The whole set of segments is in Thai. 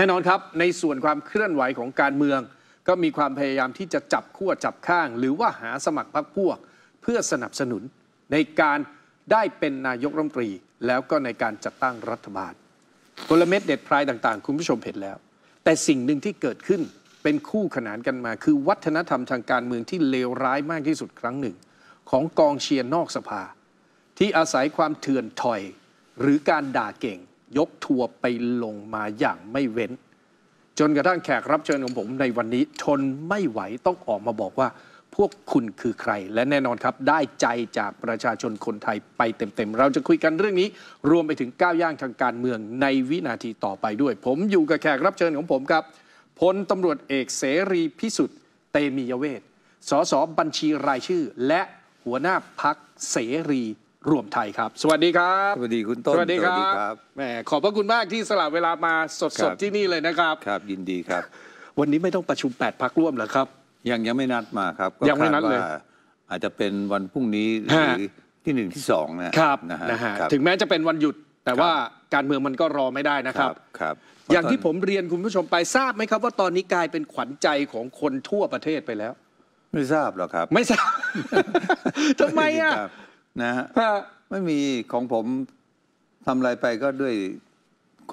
แน่นอนครับ ในส่วนความเคลื่อนไหวของการเมืองก็มีความพยายามที่จะจับขั้วจับข้าง หรือว่าหาสมัครพรรคพวกเพื่อสนับสนุนในการได้เป็นนายกรัฐมนตรีแล้วก็ในการจัดตั้งรัฐบาลกลเม็ดเด็ดพรายต่างๆ คุณผู้ชมเห็นแล้ว แต่สิ่งหนึ่งที่เกิดขึ้นเป็นคู่ขนานกันมา คือวัฒนธรรมทางการเมืองที่เลวร้ายมากที่สุดครั้งหนึ่ง ของกองเชียร์นอกสภา ที่อาศัยความเถื่อนถอยหรือการด่าเก่งยกทัวร์ไปลงมาอย่างไม่เว้น จนกระทั่งแขกรับเชิญของผมในวันนี้ ทนไม่ไหวต้องออกมาบอกว่าพวกคุณคือใคร และแน่นอนครับได้ใจจากประชาชนคนไทยไปเต็ม ๆ เราจะคุยกันเรื่องนี้ รวมไปถึงก้าวย่างทางการเมืองในวินาทีต่อไปด้วย ผมอยู่กับแขกรับเชิญของผมครับ พลตำรวจเอกเสรีพิสุทธิ์เตมียเวทสสบัญชีรายชื่อและหัวหน้าพักเสรีรวมไทยครับ สวัสดีครับสวัสดีคุณต้นสวัสดีครับแหมขอบพระคุณมากที่สลับเวลามาสด ๆ ที่นี่เลยนะครับ ครับ ยินดีครับ วันนี้ไม่ต้องประชุม8พักร่วมหรอครับ ยังยังไม่นัดมาครับยังไม่นัดเลยอาจจะเป็นวันพรุ่งนี้หรือที่หนึ่งที่สองนะครับนะฮะถึงแม้จะเป็นวันหยุดแต่ว่าการเมืองมันก็รอไม่ได้นะครับครับ อย่างที่ผมเรียนคุณผู้ชมไปทราบไหมครับว่าตอนนี้กลายเป็น ขวัญใจของคนทั่วประเทศไปแล้ว ไม่ทราบหรอครับ ไม่ทราบทำไมอ่ะนะฮะไม่มีของผมทำอะไรไปก็ด้วย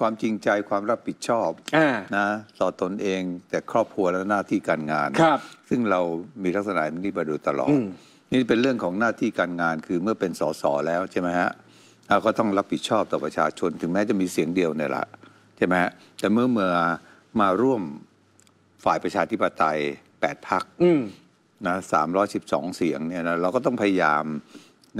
ความจริงใจความรับผิดชอบอะนะต่อตนเองแต่ครอบครัวและหน้าที่การงานครับ ซึ่งเรามีลักษณะนี้มาโดยตลอด นี่เป็นเรื่องของหน้าที่การงานคือเมื่อเป็นสสแล้วใช่ไหมฮะ เราก็ต้องรับผิดชอบต่อประชาชน ถึงแม้จะมีเสียงเดียวเนี่ยละใช่ไหมฮะแต่เมื่อเมื่อมาร่วมฝ่ายประชาธิปไตยแปดพักนะสามร้อยสิบสองเสียงเนี่ยนะเราก็ต้องพยายาม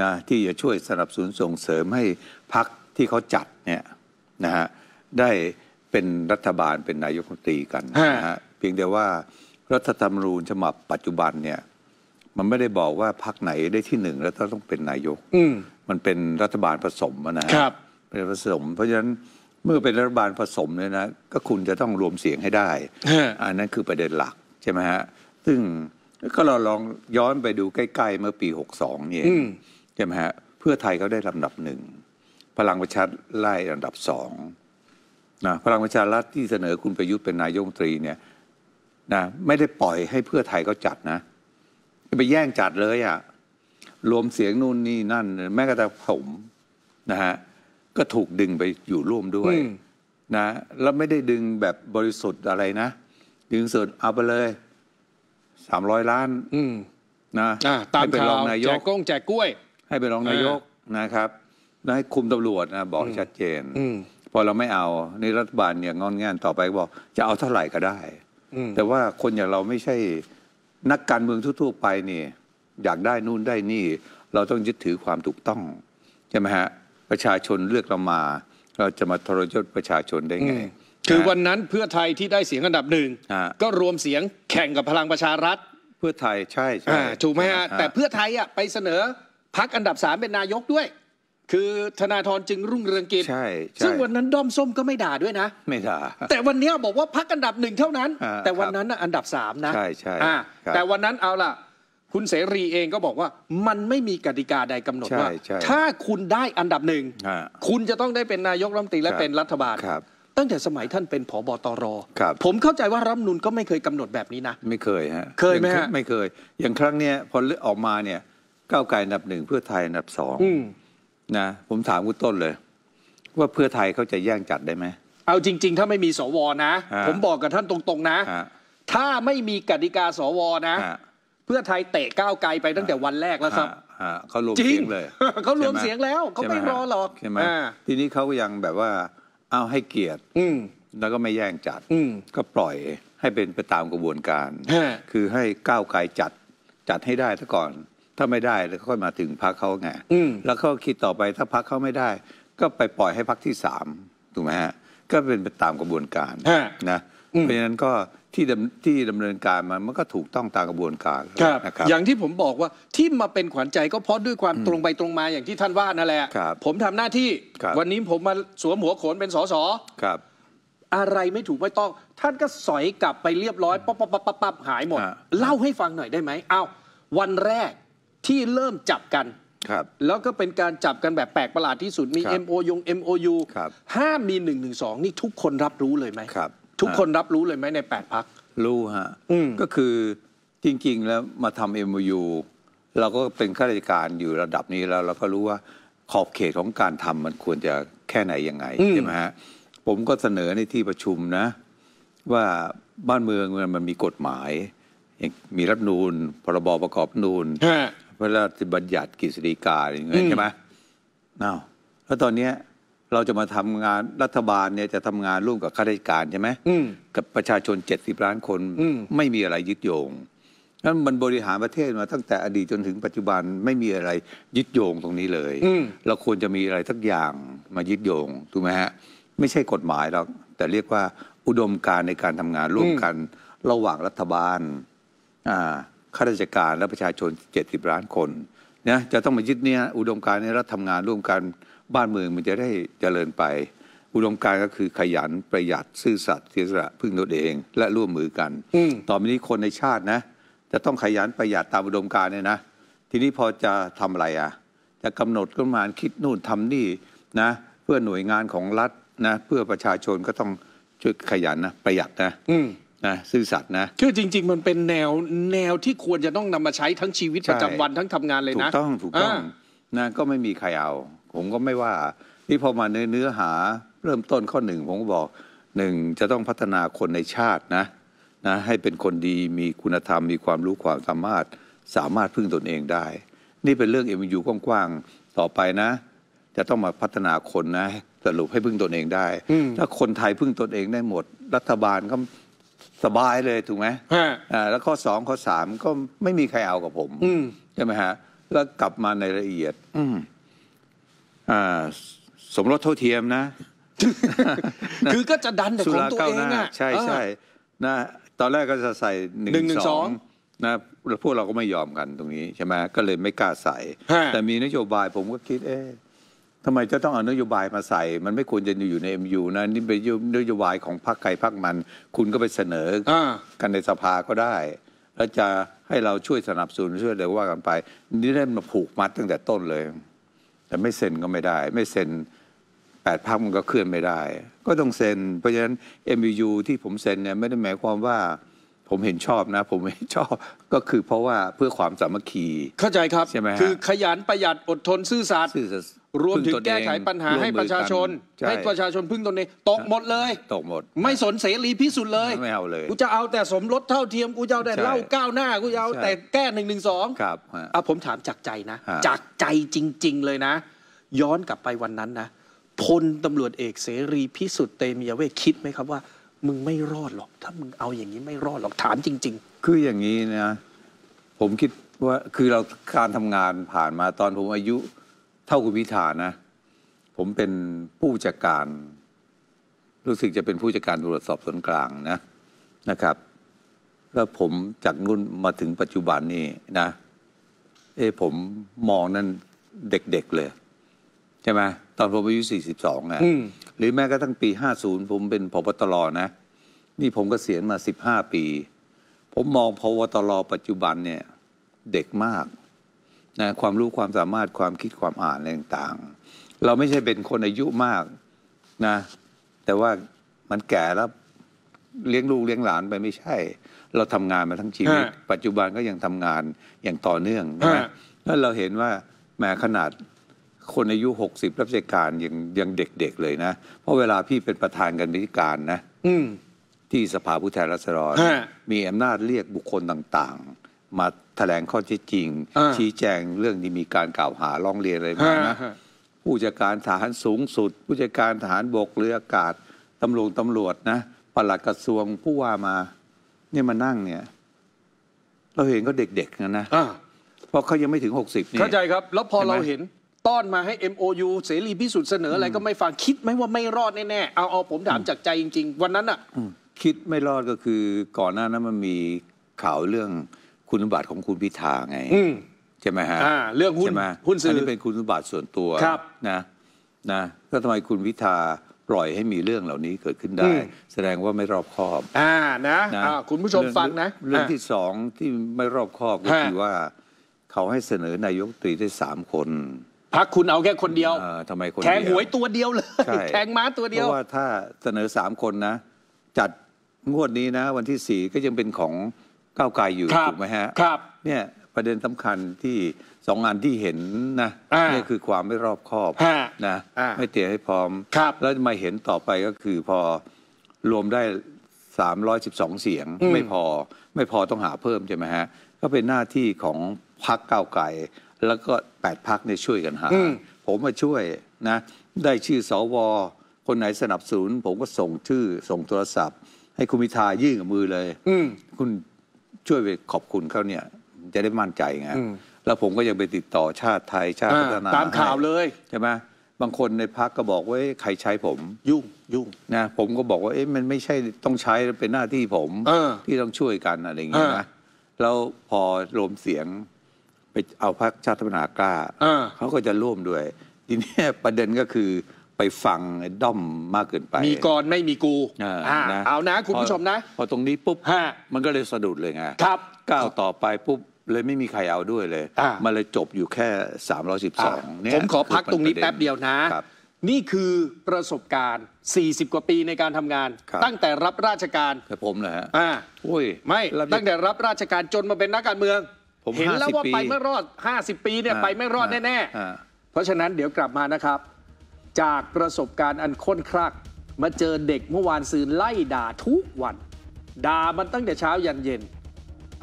นะที่จะช่วยสนับสนุนส่งเสริมให้พักที่เขาจัดเนี่ยนะฮะได้เป็นรัฐบาลเป็นนายกรัฐมนตรีกันนะฮะเพียงแต่ว่ารัฐธรรมนูญฉบับปัจจุบันเนี่ยมันไม่ได้บอกว่าพักไหนได้ที่หนึ่งแล้วต้องเป็นนายกมันเป็นรัฐบาลผสมนะครับเป็นผสม เพราะฉะนั้นเมื่อเป็นรัฐบาลผสมเนี่ยนะก็คุณจะต้องรวมเสียงให้ได้อันนั้นคือประเด็นหลักใช่ไหมฮะซึ่งก็เราลองย้อนไปดูใกล้ ๆ เมื่อปี62เนี่ยใช่ไหมฮะเพื่อไทยเขาได้ลำดับหนึ่งพลังประชารัฐไล่ลำดับสองนะพลังประชารัฐที่เสนอคุณประยุทธ์เป็นนายกตรีเนี่ยนะไม่ได้ปล่อยให้เพื่อไทยเขาจัดนะไปแย่งจัดเลยอะ่ะรวมเสียงนู่นนี่นั่น แม้กระทั่งผมนะฮะก็ถูกดึงไปอยู่ร่วมด้วยนะ แล้วไม่ได้ดึงแบบบริสุทธิ์อะไรนะดึงสุดเอาไปเลยสามร้อยล้านนะตามข่าวแจกกล้องแจกกล้วยให้ไปรองนายกนะครับแล้วให้คุมตำรวจนะบอกให้ชัดเจนพอเราไม่เอานี่รัฐบาลเนี่ยงอนงานต่อไปบอกจะเอาเท่าไหร่ก็ได้แต่ว่าคนอย่างเราไม่ใช่นักการเมืองทั่วๆไปนี่ อยากได้นู่นได้นี่ เราต้องยึดถือความถูกต้องใช่ไหมฮะประชาชนเลือกเรามาเราจะมาทรยศประชาชนได้ไงคือวันนั้นเพื่อไทยที่ได้เสียงอันดับหนึ่งก็รวมเสียงแข่งกับพลังประชารัฐ เพื่อไทยใช่ใช่ถูกไหมฮะแต่เพื่อไทยอ่ะไปเสนอพักอันดับสามเป็นนายกด้วย คือธนาธรจึงรุ่งเรืองกิจใช่ซึ่งวันนั้นด้อมส้มก็ไม่ด่าด้วยนะไม่ด่าแต่วันนี้บอกว่าพักอันดับหนึ่งเท่านั้น แต่วันนั้นอันดับสามนะใช่ใช่แต่วันนั้นเอาล่ะคุณเสรีเองก็บอกว่ามันไม่มีกติกาใดกำหนดว่าถ้าคุณได้อันดับหนึ่งคุณจะต้องได้เป็นนายกรัฐมนตรีและเป็นรัฐบาลครับตั้งแต่สมัยท่านเป็นผบตรรผมเข้าใจว่ารัฐมนุนก็ไม่เคยกำหนดแบบนี้นะไม่เคยฮะเคยไหมฮะไม่เคย อย่างครั้งเนี้ยพอเลือกออกมาเนี่ยก้าวไกลอันดับหนึ่งเพื่อไทยอันดับสองอนะ ผมถามคุณต้นเลย ว่าเพื่อไทยเขาจะแย่งจัดได้ไหมเอาจริง ๆ ถ้าไม่มีสวนะะผมบอกกับท่านตรงๆนะะถ้าไม่มีกติกาสวนะะเพื่อไทยเตะก้าวไกลไปตั้งแต่วันแรกแล้วครับเขารวมจริเสีงยงเลยเขารวมเสียงแล้วเขาไม่รอหรอกใช่ไหมทีนี้เขายังแบบว่าเอาให้เกียรติ อืแล้วก็ไม่แย่งจัด อืก็ปล่อยให้เป็นไปตามกระบวนการคือให้ก้าวไกลจัดจัดให้ได้ซะก่อนถ้าไม่ได้แล้วค่อยมาถึงพักเขาไงแล้วเขาคิดต่อไปถ้าพักเขาไม่ได้ ก็ไปปล่อยให้พักที่สามถูกไหมฮะ ก็เป็นไปตามกระบวนการนะเพราะฉะนั้นก็ที่ที่ดำเนินการมันมันก็ถูกต้องตามกระบวนการครับรบอย่างที่ผมบอกว่าที่มาเป็นขวัญใจก็เพราะด้วยความตรงไปตรงมาอย่างที่ท่านว่านั่นแหละผมทำหน้าที่ วันนี้ผมมาสวมหัวโขนเป็นสสครับอะไรไม่ถูกไม่ต้อง ท่านก็สอยกลับไปเรียบร้อยปั๊บปั๊บปั๊บป๊หายหมดเล่าให้ฟังหน่อยได้ไหมอ้าววันแรกที่เริ่มจับกัน ครับ แล้วก็เป็นการจับกันแบบแปลกประหลาดที่สุดมี MOU MOU ห้ามมี1นึนี่ทุกคนรับรู้เลยไหมครับ ทุกคนรับรู้เลยไหม ใน 8พักรู้ฮะก็คือจริงๆแล้วมาทำ MOU เราก็เป็นข้าราชการอยู่ระดับนี้แล้วเราก็รู้ว่าขอบเขตของการทำมันควรจะแค่ไหนยังไงใช่ไหมฮะ ผมก็เสนอในที่ประชุมนะ ว่าบ้านเมืองมันมีกฎหมาย มีรัฐนูนพรบประกอบนูนพระราชบัญญัติกฤษฎีกาอย่างเงี้ยใช่ไหมอ้าแล้วตอนเนี้ยเราจะมาทำงานรัฐบาลเนี่ยจะทำงานร่วมกับข้าราชการใช่ไหมกับประชาชนเจ็ดสิบล้านคน ไม่มีอะไรยึดโยงนั้นมันบริหารประเทศมาตั้งแต่อดีตจนถึงปัจจุบันไม่มีอะไรยึดโยงตรงนี้เลยเราควรจะมีอะไรสักอย่างมายึดโยงถูกไหมฮะ ไม่ใช่กฎหมายหรอกแต่เรียกว่าอุดมการในการทำงานร่วมกันระหว่างรัฐบาล อ่าข้าราชการและประชาชน70ล้านคนนะจะต้องมายึดเนี่ยอุดมการณ์ในรัฐทำงานร่วมกันบ้านเมืองมันจะได้เจริญไป อุดมการณ์ก็คือขยันประหยัดซื่อสัตย์เสียสละพึ่งตนเองและร่วมมือกันต่อไปนี้คนในชาตินะ จะต้องขยันประหยัดตามอุดมการณ์เนี่ยนะทีนี้พอจะทำอะไรอ่ะจะกำหนดกฎหมายคิดนู่นทำนี่นะเพื่อหน่วยงานของรัฐนะเพื่อประชาชนก็ต้องช่วยขยันนะประหยัดนะนะซื่อสัตย์นะคือจริงๆ มันเป็นแนวแนวที่ควรจะต้องนำมาใช้ทั้งชีวิตประจำวันทั้งทำงานเลยนะถูกต้องถูกต้องนะก็ไม่มีใครเอาผมก็ไม่ว่า นี่พอมาในเนื้อหาเริ่มต้นข้อหนึ่งผมก็บอกหนึ่ง จะต้องพัฒนาคนในชาตินะนะ ให้เป็นคนดีมีคุณธรรม มีความรู้ความสามารถสามารถพึ่งตนเองได้ นี่เป็นเรื่องเอ็มยูกว้างๆต่อไปนะ จะต้องมาพัฒนาคนนะ สรุปให้พึ่งตนเองได้ ถ้าคนไทยพึ่งตนเองได้หมด รัฐบาลก็สบายเลยถูกไหมฮะแล้วข้อสองข้อสามก็ไม่มีใครเอากับผม อืมใช่ไหมฮะ แล้วกลับมาในละเอียด อืมอ่าสมรสเท่าเทียมนะ คือก็จะดันแต่ของตัวเองอ่ะ ใช่ใช่นะตอนแรกก็จะใส่หนึ่งสองนะแล้วพวกเราก็ไม่ยอมกันตรงนี้ใช่ไหม ก็เลยไม่กล้าใส่ แต่มีนโยบายผมก็คิดเอ๊ะทำไมจะต้องเอานโยบายมาใส่ มันไม่ควรจะอยู่ใน MU นะนี่เป็นนโยบายของพรรคใครพรรคมัน คุณก็ไปเสนออกันในสภาก็ได้ แล้วจะให้เราช่วยสนับสนุนช่วยเดี๋ยวว่ากันไป นี่ได้มาผูกมัดตั้งแต่ต้นเลย แต่ไม่เซ็นก็ไม่ได้ ไม่เซ็นแปดพักมันก็เคลื่อนไม่ได้ ก็ต้องเซ็นเพราะฉะนั้น MU ที่ผมเซ็นเนี่ยไม่ได้หมายความว่า ผมเห็นชอบนะ ผมไม่ชอบก็คือ เพราะว่าเพื่อความสามัคคีเข้าใจครับใช่ไหมคือขยันประหยัดอดทนซื่อสัตย์รวมถึงแก้ไขปัญหาให้ประชาชน ให้ประชาชนพึ่งตนเองตกหมดเลยตกหมด ไม่สนเสรีพิสุทธิ์เลยไม่เอาเลย กูจะเอาแต่สมรสเท่าเทียมกูจะเอาแต่เล่าก้าวหน้ากูจะเอาแต่แก้หนึ่งหนึ่งสองครับอ่ะผมถามจากใจนะ จากใจจริงๆเลยนะ ย้อนกลับไปวันนั้นนะพลตำรวจเอกเสรีพิสุทธิ์เตมียเวคิดไหมครับว่ามึงไม่รอดหรอกถ้ามึงเอาอย่างนี้ไม่รอดหรอกถามจริง ๆ คืออย่างนี้นะผมคิดว่าคือเราการทำงานผ่านมาตอนผมอายุเท่าคุณพิธานะ ผมเป็นผู้จัดการ รู้สึกจะเป็นผู้จัดการตรวจสอบสวนกลางนะนะครับ แล้วผมจากนุ่นมาถึงปัจจุบันนี้นะ เออผมมองนั่นเด็กๆเลย ใช่ไหมตอนผมอายุ 42อ่ะหรือแม้กระทั่งปี 50 ผมเป็นพบตรนะ นี่ผมกเกษียณมา 15 ปี ผมมองพบตรปัจจุบันเนี่ย เด็กมากนะความรู้ ความสามารถความคิดความอ่าน อะไรต่างๆ เราไม่ใช่เป็นคนอายุมากนะ แต่ว่ามันแก่แล้วเลี้ยงลูกเลี้ยงหลานไปไม่ใช่ เราทำงานมาทั้งชีวิต ปัจจุบันก็ยังทำงานอย่างต่อเนื่องนะแล้วเราเห็นว่าแม้ขนาดคนอายุหกสิบรับราชการยังยังเด็กๆเลยนะ เพราะเวลาพี่เป็นประธานกันบิการนะที่สภาผู้แทนราษฎรมีอำนาจเรียกบุคคลต่างๆมาแถลงข้อเท็จจริง ชี้แจงเรื่องที่มีการกล่าวหาร้องเรียนอะไรมานะ ผู้จัดการทหารสูงสุด ผู้จัดการทหารบกเรืออากาศตำรวจตำรวจนะ ปลัดกระทรวงผู้ว่ามา เนี่ยมานั่งเนี่ย เราเห็นก็เด็กๆนะนะเพราะเขายังไม่ถึงหกสิบเนี่ยเข้าใจครับ แล้วพอเราเห็น ต้อนมาให้ MOU เสรีพิสุทธิ์เสนออะไรก็ไม่ฟังคิดไหมว่าไม่รอดแน่ๆเอาเอาผมถามจากใจจริงๆ วันนั้นอ่ะคิดไม่รอดก็คือก่อนหน้านั้นมันมีข่าวเรื่องคุณสมบัติของคุณพิธาไงใช่ไหมฮะเรื่องหุ้นใช่ไหมุ้นสื่ออันนี้เป็นคุณสมบัติส่วนตัวครับนะนะก็ทำไมคุณพิธาปล่อยให้มีเรื่องเหล่านี้เกิดขึ้นได้ แสดงว่าไม่รอบคอบอ่านะนะคุณผู้ชมฟังนะเรื่องที่สองที่ไม่รอบคอบก็คือว่าเขาให้เสนอนายกตรีได้สามคนพักคุณเอาแค่คนเดียวทำไมคนแทงหวยตัวเดียวเลยแข่แทงม้าตัวเดียวเพราะว่าถ้าเสนอสามคนนะ จัดงวดนี้นะวันที่สี่ก็ยังเป็นของก้าวไกลอยู่ถูกไหมฮะครับเนี่ยประเด็นสำคัญที่สองอันที่เห็นนะนี่คือความไม่รอบคอบนะไม่เตรียมให้พร้อม แล้วมาเห็นต่อไปก็คือพอรวมได้สสามร้อยิบสองเสียงไม่พอไม่พอต้องหาเพิ่มใช่ไหมฮะ ก็เป็นหน้าที่ของพักก้าวไกลแล้วก็แปดพักเนี่ยช่วยกันหา ผมมาช่วยนะ ได้ชื่อสวคนไหนสนับสนุนผมก็ส่งชื่อ ส่งโทรศัพท์ ให้คุณมิธายื่นกับมือเลยคุณช่วยไปขอบคุณเขาเนี่ยจะได้มั่นใจไงแล้วผมก็ยังไปติดต่อชาติไทยชาติพัฒนาตามข่าวเลยใช่ไหมบางคนในพักก็บอกว่าใครใช้ผม ยุ่งยุ่งนะผมก็บอกว่าเอ๊ะ มันไม่ใช่ต้องใช้เป็นหน้าที่ผมที่ต้องช่วยกันอะไรอย่างเงี้ยนะแล้วพอรวมเสียง ไปเอาพักชาติพัฒนากล้าเขาก็จะร่วมด้วยทีนี้ประเด็นก็คือไปฟังด้อมมากเกินไป มีกรไม่มีกู เอานะ คุณผู้ชมนะ พอตรงนี้ปุ๊บมันก็เลยสะดุดเลยไงครับ ก้าวต่อไปปุ๊บเลยไม่มีใครเอาด้วยเลย มันเลยจบอยู่แค่ 312เนี่ยผมขอพักตรงนี้แป๊บเดียวนะนี่คือประสบการณ์ 40 กว่าปีในการทำงาน ตั้งแต่รับราชการแต่ผมเหรอฮะอ่าโอ้ยไม่ ตั้งแต่รับราชการจนมาเป็นนักการเมืองเห็นแล้วว่าไปไม่รอด 50 ปีเนี่ยไปไม่รอดแน่ๆเพราะฉะนั้นเดี๋ยวกลับมานะครับจากประสบการณ์อันค้นคลัก มาเจอเด็กเมื่อวานซืนไล่ด่าทุกวัน ด่ามันตั้งแต่เช้ายันเย็น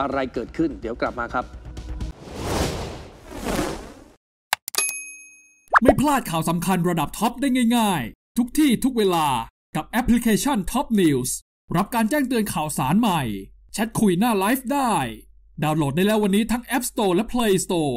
อะไรเกิดขึ้น เดี๋ยวกลับมาครับ ไม่พลาดข่าวสำคัญระดับท็อปได้ง่าย ๆ ทุกที่ทุกเวลากับแอปพลิเคชัน Top News รับการแจ้งเตือนข่าวสารใหม่ แชทคุยหน้าไลฟ์ได้ ดาวน์โหลดได้แล้ววันนี้ทั้ง App Store และ Play Store